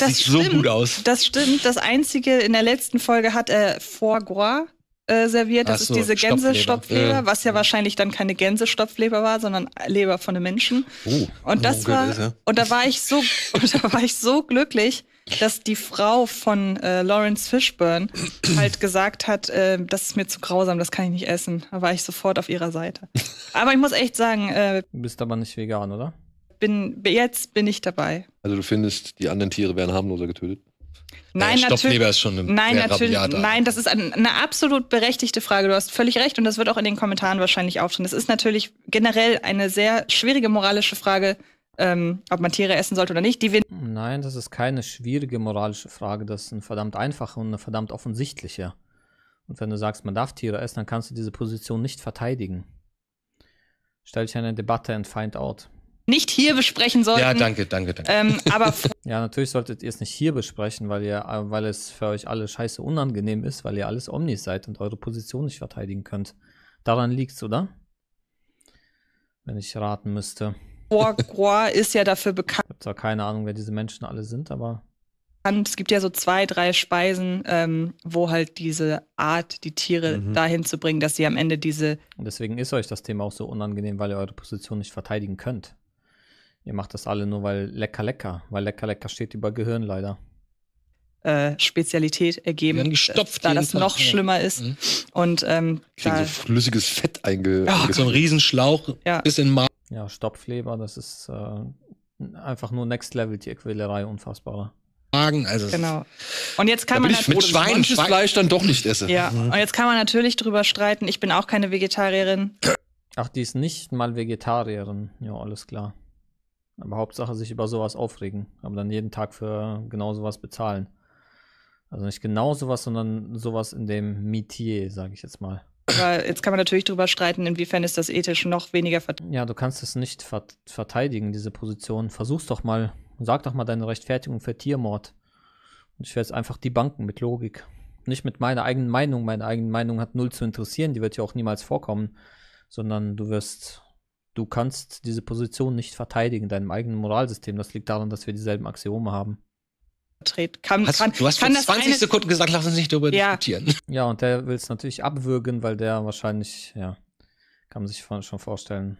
das sieht stimmt. so gut aus. Das stimmt. Das einzige in der letzten Folge hat er äh, Foie äh, serviert. Das so, ist diese Gänsestopfleber, ja. was ja, mhm. wahrscheinlich dann keine Gänsestopfleber war, sondern Leber von einem Menschen. Oh. Und oh, das oh, war Gott, und da war ich so da war ich so glücklich, dass die Frau von äh, Lawrence Fishburne halt gesagt hat, äh, das ist mir zu grausam, das kann ich nicht essen. Da war ich sofort auf ihrer Seite. Aber ich muss echt sagen, äh, du bist aber nicht vegan, oder? bin, jetzt bin ich dabei. Also du findest, die anderen Tiere werden harmloser getötet? Nein, naja, natürlich. ist schon eine nein, natürlich, nein, das ist eine, eine absolut berechtigte Frage. Du hast völlig recht und das wird auch in den Kommentaren wahrscheinlich auftreten. Das ist natürlich generell eine sehr schwierige moralische Frage, ähm, ob man Tiere essen sollte oder nicht. Die nein, das ist keine schwierige moralische Frage. Das ist eine verdammt einfache und eine verdammt offensichtliche. Und wenn du sagst, man darf Tiere essen, dann kannst du diese Position nicht verteidigen. Stell dich eine Debatte in find out nicht hier besprechen sollten. Ja, danke, danke, danke. Ähm, aber ja, natürlich solltet ihr es nicht hier besprechen, weil ihr, äh, weil es für euch alle scheiße unangenehm ist, weil ihr alles Omnis seid und eure Position nicht verteidigen könnt. Daran liegt's, oder? Wenn ich raten müsste. Foie ist ja dafür bekannt. Ich habe zwar keine Ahnung, wer diese Menschen alle sind, aber. Es gibt ja so zwei, drei Speisen, ähm, wo halt diese Art, die Tiere mhm. dahin zu bringen, dass sie am Ende diese. Und deswegen ist euch das Thema auch so unangenehm, weil ihr eure Position nicht verteidigen könnt. Ihr macht das alle nur, weil lecker, lecker, weil lecker, lecker steht über Gehirn leider. Äh, Spezialität ergeben, gestopft, da das Tag. noch schlimmer ist. Mhm. Und ähm, da so flüssiges Fett einge. Ja, so ein Riesenschlauch ja. bis in Ma Ja, Stopfleber, das ist äh, einfach nur Next Level die Quälerei unfassbarer. Magen, also genau. Und jetzt kann man ich mit Schwein, Schwein. Fleisch dann doch nicht essen. Ja, mhm. und jetzt kann man natürlich drüber streiten. Ich bin auch keine Vegetarierin. Ach, die ist nicht mal Vegetarierin. Ja, alles klar. Aber Hauptsache sich über sowas aufregen, aber dann jeden Tag für genau sowas bezahlen. Also nicht genau sowas, sondern sowas in dem Metier, sage ich jetzt mal. Aber jetzt kann man natürlich darüber streiten, inwiefern ist das ethisch noch weniger Ja, du kannst es nicht verteidigen, diese Position. Versuch's doch mal, sag doch mal deine Rechtfertigung für Tiermord. Und ich werde jetzt einfach die Banken mit Logik. Nicht mit meiner eigenen Meinung. Meine eigene Meinung hat null zu interessieren, die wird ja auch niemals vorkommen. Sondern du wirst du kannst diese Position nicht verteidigen, in deinem eigenen Moralsystem. Das liegt daran, dass wir dieselben Axiome haben. Kann, Hast, kann, du hast kann 20 Sekunden gesagt, lass uns nicht darüber ja. diskutieren. Ja, und der will es natürlich abwürgen, weil der wahrscheinlich, ja, kann man sich schon vorstellen.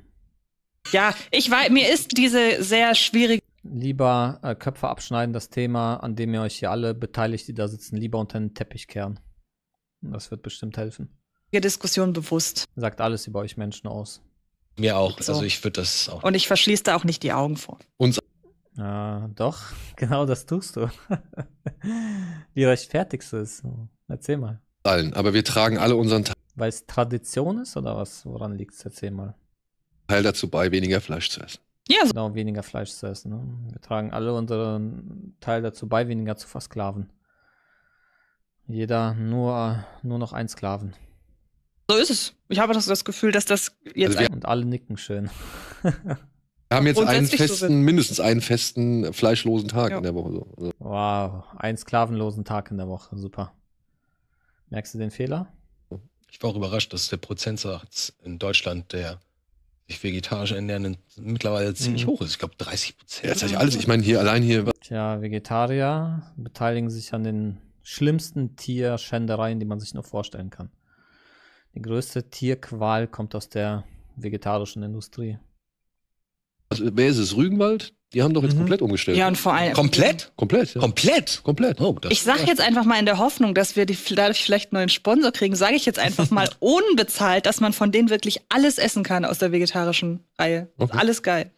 Ja, ich weiß, mir ist diese sehr schwierige. Lieber äh, Köpfe abschneiden, das Thema, an dem ihr euch hier alle beteiligt, die da sitzen, lieber unter den Teppich kehren. Das wird bestimmt helfen. Diskussion bewusst. Sagt alles über euch Menschen aus. Mir auch. So. Also ich würde das auch. Und ich verschließe da auch nicht die Augen vor. Uns. Ah, doch, genau das tust du. Wie rechtfertigst du es? Erzähl mal. Allen, aber wir tragen alle unseren Teil. Weil es Tradition ist oder was? Woran liegt es? Erzähl mal. Teil dazu bei, weniger Fleisch zu essen. Ja, so. Genau, weniger Fleisch zu essen. Ne? Wir tragen alle unseren Teil dazu bei, weniger zu versklaven. Jeder nur, nur noch ein Sklaven. So ist es. Ich habe das, das Gefühl, dass das jetzt. Also und alle nicken schön. Wir haben jetzt einen festen, so mindestens einen festen äh, fleischlosen Tag ja. in der Woche. So. Also wow, einen sklavenlosen Tag in der Woche, super. Merkst du den Fehler? Ich war auch überrascht, dass der Prozentsatz in Deutschland der sich vegetarisch ernährenden mittlerweile ziemlich mhm. hoch ist. Ich glaube 30 Prozent. Ja, das heißt alles. Ich meine hier allein hier. Tja, Vegetarier beteiligen sich an den schlimmsten Tierschändereien, die man sich nur vorstellen kann. Die größte Tierqual kommt aus der vegetarischen Industrie. Also, wer ist es? Rügenwald? Die haben doch jetzt mhm. komplett umgestellt. Ja, und vor allem. Komplett? Komplett. Ja. Komplett? Komplett. Oh, ich sage jetzt einfach mal in der Hoffnung, dass wir die, dadurch vielleicht einen neuen Sponsor kriegen, sage ich jetzt einfach mal unbezahlt, dass man von denen wirklich alles essen kann aus der vegetarischen Reihe. Okay. Alles geil.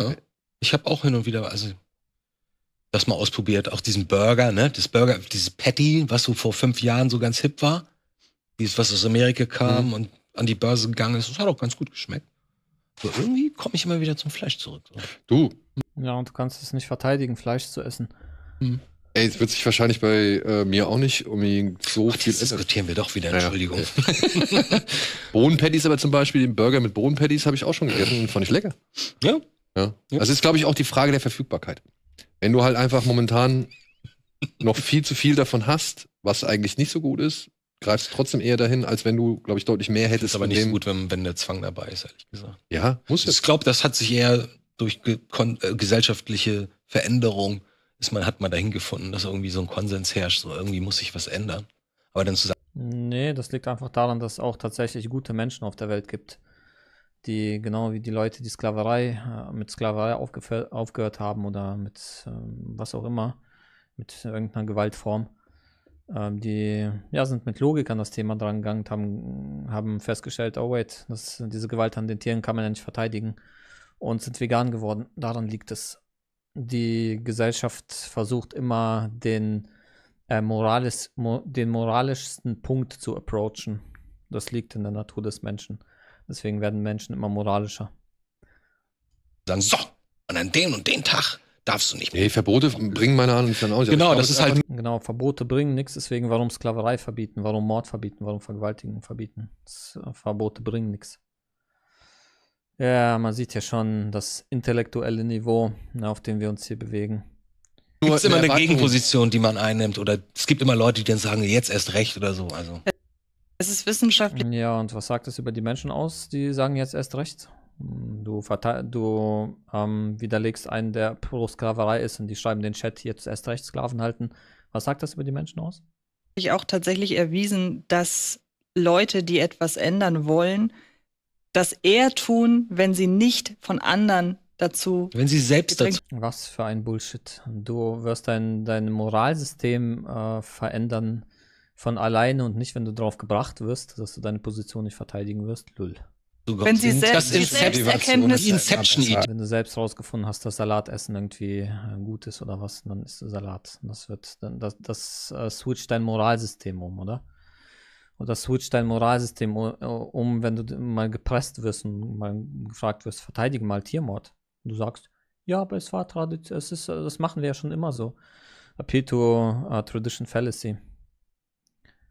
Ja. Ich habe auch hin und wieder, also das mal ausprobiert, auch diesen Burger, ne? Das Burger, dieses Patty, was so vor fünf Jahren so ganz hip war dieses, was aus Amerika kam mhm. und an die Börse gegangen ist. Das hat auch ganz gut geschmeckt. Aber irgendwie komme ich immer wieder zum Fleisch zurück. So. Du. Ja, und du kannst es nicht verteidigen, Fleisch zu essen. Mhm. Ey, es wird sich wahrscheinlich bei äh, mir auch nicht um so Ach, viel ändern. diskutieren wir doch wieder, Entschuldigung. Ja. Bohnenpatties aber zum Beispiel, den Burger mit Bohnenpatties habe ich auch schon gegessen und fand ich lecker. Ja. ja. ja. Also ist, glaube ich, auch die Frage der Verfügbarkeit. Wenn du halt einfach momentan noch viel zu viel davon hast, was eigentlich nicht so gut ist, greifst trotzdem eher dahin, als wenn du, glaube ich, deutlich mehr hättest. Ist aber nicht so gut, wenn, wenn der Zwang dabei ist, ehrlich gesagt. Ja, muss es. Ich glaube, das hat sich eher durch ge äh, gesellschaftliche Veränderung ist man, hat man dahin gefunden, dass irgendwie so ein Konsens herrscht, so irgendwie muss sich was ändern. Aber dann zusammen. Nee, das liegt einfach daran, dass es auch tatsächlich gute Menschen auf der Welt gibt, die genau wie die Leute, die Sklaverei äh, mit Sklaverei aufgehört haben oder mit ähm, was auch immer, mit irgendeiner Gewaltform ähm, die ja, sind mit Logik an das Thema dran gegangen, haben, haben festgestellt, oh wait, das, diese Gewalt an den Tieren kann man ja nicht verteidigen und sind vegan geworden. Daran liegt es. Die Gesellschaft versucht immer den, äh, moralis, mo, den moralischsten Punkt zu approachen. Das liegt in der Natur des Menschen. Deswegen werden Menschen immer moralischer. Dann so, und an dem und den Tag darfst du nicht mehr. Nee, Verbote bringen meiner Ahnung dann auch. Genau, glaube, das ist halt. Genau, Verbote bringen nichts, deswegen warum Sklaverei verbieten, warum Mord verbieten, warum Vergewaltigung verbieten. Das äh, Verbote bringen nichts. Ja, man sieht ja schon das intellektuelle Niveau, ne, auf dem wir uns hier bewegen. es gibt immer eine Gegenposition, die man einnimmt, oder es gibt immer Leute, die dann sagen, jetzt erst recht oder so. Also. Es ist wissenschaftlich. Ja, und was sagt das über die Menschen aus, die sagen jetzt erst recht? Du, du ähm, widerlegst einen, der pro Sklaverei ist und die schreiben den Chat hier zuerst recht Sklaven halten. Was sagt das über die Menschen aus? Ich auch tatsächlich erwiesen, dass Leute, die etwas ändern wollen, das eher tun, wenn sie nicht von anderen dazu. Wenn sie selbst dazu. Was für ein Bullshit. Du wirst dein, dein Moralsystem äh, verändern von alleine und nicht, wenn du darauf gebracht wirst, dass du deine Position nicht verteidigen wirst. Lull. Wenn sie selbst, das die Selbsterkenntnis. Inception -Idee. Wenn du selbst rausgefunden hast, dass Salatessen irgendwie äh, gut ist oder was, dann isst du Salat. Das wird, das, das äh, switcht dein Moralsystem um, oder? Oder switcht dein Moralsystem äh, um, wenn du mal gepresst wirst und mal gefragt wirst, verteidige mal Tiermord. Und du sagst, ja, aber es war Tradition, es ist, das machen wir ja schon immer so. Appeal to uh, Tradition Fallacy.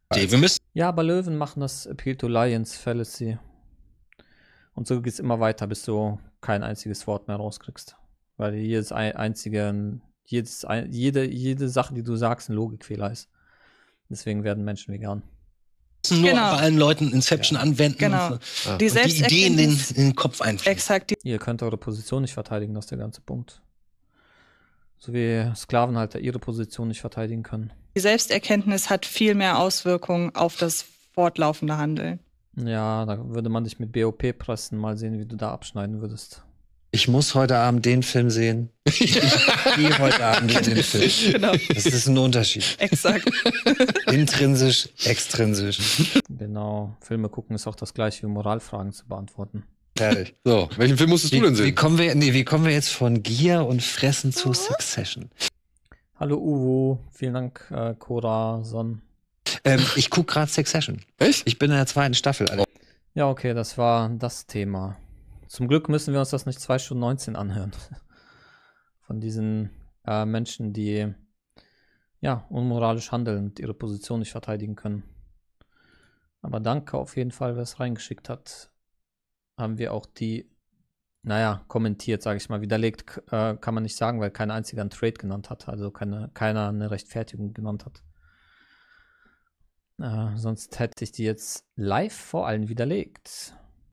Also, wir müssen ja, aber Löwen machen das Appeal to Lions Fallacy. Und so geht es immer weiter, bis du kein einziges Wort mehr rauskriegst. Weil jedes einzige, jedes, jede, jede Sache, die du sagst, ein Logikfehler ist. Deswegen werden Menschen vegan. Nur genau. bei allen Leuten Inception ja. anwenden genau. und, die, und die Ideen in den, in den Kopf einfließen. Ihr könnt eure Position nicht verteidigen, das ist der ganze Punkt. So wie Sklavenhalter ihre Position nicht verteidigen können. Die Selbsterkenntnis hat viel mehr Auswirkungen auf das fortlaufende Handeln. Ja, da würde man dich mit BOP pressen. Mal sehen, wie du da abschneiden würdest. Ich muss heute Abend den Film sehen. Ich gehe heute Abend in den Film. Genau. Das ist ein Unterschied. Exakt. Intrinsisch, extrinsisch. Genau. Filme gucken ist auch das gleiche wie Moralfragen zu beantworten. Fertig. So, welchen Film musstest wie, du denn sehen? Wie kommen, wir, nee, wie kommen wir jetzt von Gier und Fressen zu Succession? Hallo Uwe, vielen Dank, äh, Cora, Son. Ähm, ich gucke gerade Succession. Echt? Ich bin in der zweiten Staffel. Alter. Ja, okay, das war das Thema. Zum Glück müssen wir uns das nicht 2 Stunden 19 anhören. Von diesen äh, Menschen, die ja, unmoralisch handeln und ihre Position nicht verteidigen können. Aber danke auf jeden Fall, wer es reingeschickt hat. Haben wir auch die, naja, kommentiert, sage ich mal. Widerlegt äh, kann man nicht sagen, weil keiner einziger einen Trade genannt hat, also keine, keiner eine Rechtfertigung genannt hat. Äh, sonst hätte ich die jetzt live vor allen widerlegt.